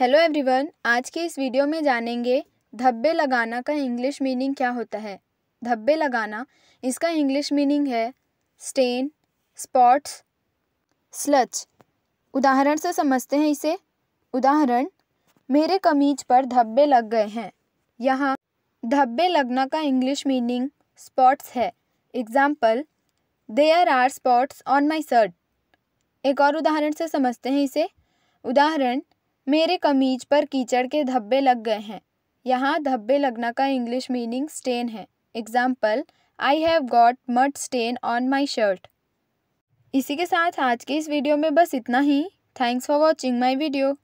hello everyone आज के इस वीडियो में जानेंगे धब्बे लगाना का इंग्लिश मीनिंग क्या होता है धब्बे लगाना इसका इंग्लिश मीनिंग है स्टेन स्पॉट्स स्लच उदाहरण से समझते हैं इसे उदाहरण मेरे कमीज पर धब्बे लग गए हैं यहाँ धब्बे लगना का इंग्लिश मीनिंग स्पॉट्स है example there are spots on my shirt एक और उदाहरण से समझते हैं इसे उदाहरण मेरे कमीज पर कीचड़ के धब्बे लग गए हैं यहाँ धब्बे लगना का इंग्लिश मीनिंग स्टेन है example I have got mud stain on my shirt इसी के साथ आज के इस वीडियो में बस इतना ही thanks for watching my video